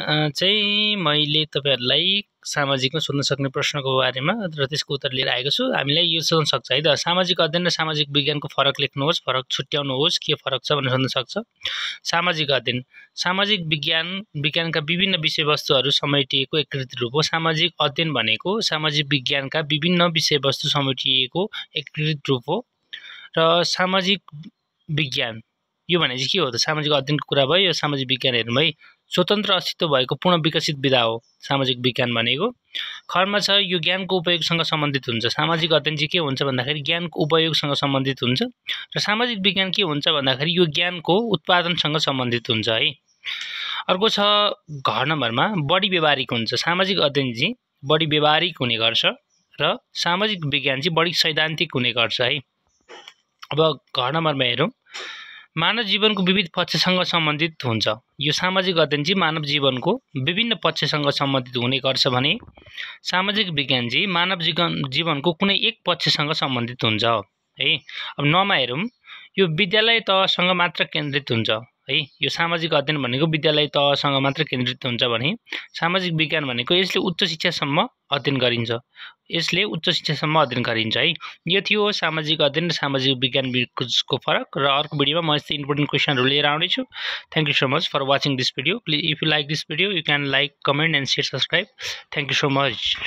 चाहिँ मैले तपाईँहरूलाई सामाजिकमा सोध्न सक्ने प्रश्नको बारेमा र त्यसको उत्तर लिएर आएको छु हामीलाई यो सोध्न सक्छ है त सामाजिक अध्ययन र सामाजिक विज्ञानको फरक लेख्नुहोस् फरक छुट्याउनुहोस् के फरक छ भनेर सोध्न सक्छ सामाजिक अध्ययन सामाजिक विज्ञान विज्ञानका विभिन्न विषयवस्तुहरू समेटिएको एकीकृत रूप हो सामाजिक अध्ययन भनेको सामाजिक विज्ञानका विभिन्न विषयवस्तु समेटिएको एकीकृत रूप हो र सामाजिक विज्ञान यो भने चाहिँ के हो त सामाजिक अध्ययनको कुरा भयो यो सामाजिक विज्ञान हेर्नु है स्वतन्त्र अस्तित्व भएको पूर्ण विकसित विधा हो सामाजिक विज्ञान भनेको खरमा छ यो ज्ञानको उपयोगसँग सम्बन्धित हुन्छ सामाजिक अध्ययन चाहिँ के हुन्छ भन्दाखेरि ज्ञानको उपयोगसँग सम्बन्धित हुन्छ र सामाजिक विज्ञान के हुन्छ भन्दाखेरि यो ज्ञानको उत्पादनसँग सम्बन्धित हुन्छ है अर्को छ घर नम्बरमा बढी व्यवहारिक हुन्छ सामाजिक अध्ययन चाहिँ बढी व्यवहारिक हुने गर्छ र सामाजिक विज्ञान चाहिँ बढी सैद्धान्तिक हुने गर्छ है अब घर नम्बरमा हेरौँ मानव जीवनको विविध पक्षसँग सम्बन्धित हुन्छ यो सामाजिक अध्ययन चाहिँ मानव जीवनको विभिन्न पक्षसँग सम्बन्धित हुने गर्छ भने सामाजिक विज्ञान चाहिँ मानव जीवन जीवनको कुनै एक पक्षसँग सम्बन्धित हुन्छ है अब नमा हेरौँ यो विद्यालय तहसँग मात्र केन्द्रित हुन्छ है यो सामाजिक अध्ययन भनेको विद्यालय तहसँग मात्र केन्द्रित हुन्छ भने सामाजिक विज्ञान भनेको यसले उच्च शिक्षासम्म अध्ययन गरिन्छ यसले उच्च शिक्षासम्म अध्ययन गरिन्छ है यो थियो सामाजिक अध्ययन र सामाजिक विज्ञान बिचको फरक र अर्को भिडियोमा म यस्तै इम्पोर्टेन्ट क्वेसनहरू लिएर आउनेछु thank you so much for watching this video please if you like this video you can like comment and share subscribe thank you so much